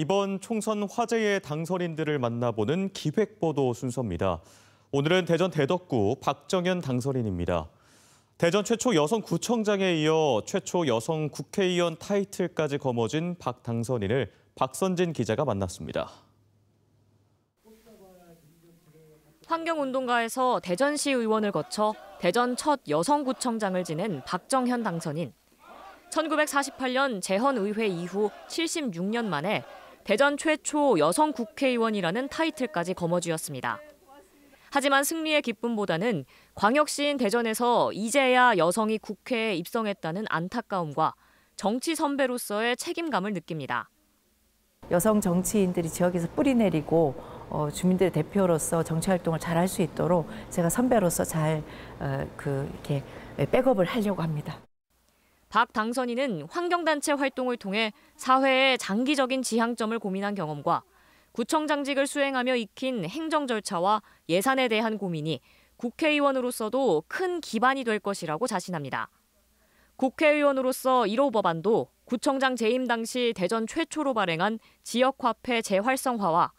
이번 총선 화제의 당선인들을 만나보는 기획보도 순서입니다. 오늘은 대전 대덕구 박정현 당선인입니다. 대전 최초 여성 구청장에 이어 최초 여성 국회의원 타이틀까지 거머쥔 박 당선인을 박선진 기자가 만났습니다. 환경운동가에서 대전시 의원을 거쳐 대전 첫 여성구청장을 지낸 박정현 당선인. 1948년 재헌의회 이후 76년 만에 대전 최초 여성 국회의원이라는 타이틀까지 거머쥐었습니다. 하지만 승리의 기쁨보다는 광역시인 대전에서 이제야 여성이 국회에 입성했다는 안타까움과 정치 선배로서의 책임감을 느낍니다. 여성 정치인들이 지역에서 뿌리내리고 어, 주민들의 대표로서 정치 활동을 잘 할 수 있도록 제가 선배로서 잘그 어, 이렇게 백업을 하려고 합니다. 박 당선인은 환경단체 활동을 통해 사회의 장기적인 지향점을 고민한 경험과 구청장직을 수행하며 익힌 행정 절차와 예산에 대한 고민이 국회의원으로서도 큰 기반이 될 것이라고 자신합니다. 국회의원으로서 1호 법안도 구청장 재임 당시 대전 최초로 발행한 지역화폐 재활성화와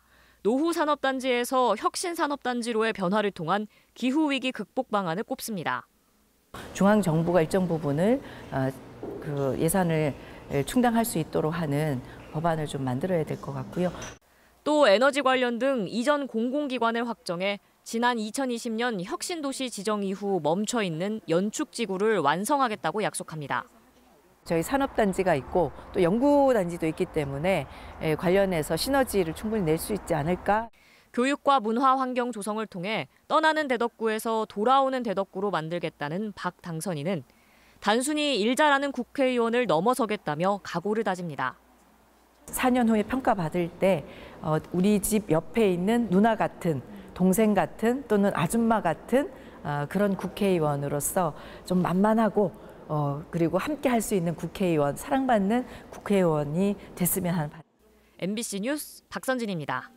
노후산업단지에서 혁신산업단지로의 변화를 통한 기후위기 극복 방안을 꼽습니다. 중앙정부가 일정 부분을 어, 그 예산을 충당할 수 있도록 하는 법안을 좀 만들어야 될 것 같고요. 또 에너지 관련 등 이전 공공기관을 확정해 지난 2020년 혁신도시 지정 이후 멈춰 있는 연축지구를 완성하겠다고 약속합니다. 저희 산업단지가 있고 또 연구단지도 있기 때문에 관련해서 시너지를 충분히 낼 수 있지 않을까. 교육과 문화 환경 조성을 통해 떠나는 대덕구에서 돌아오는 대덕구로 만들겠다는 박 당선인은 단순히 일 잘하는 국회의원을 넘어서겠다며 각오를 다집니다. 4년 후에 평가받을 때 어, 우리 집 옆에 있는 누나 같은 동생 같은 또는 아줌마 같은 어, 그런 국회의원으로서 좀 만만하고 어, 그리고 함께 할 수 있는 국회의원, 사랑받는 국회의원이 됐으면 하는 바 MBC 뉴스 박선진입니다.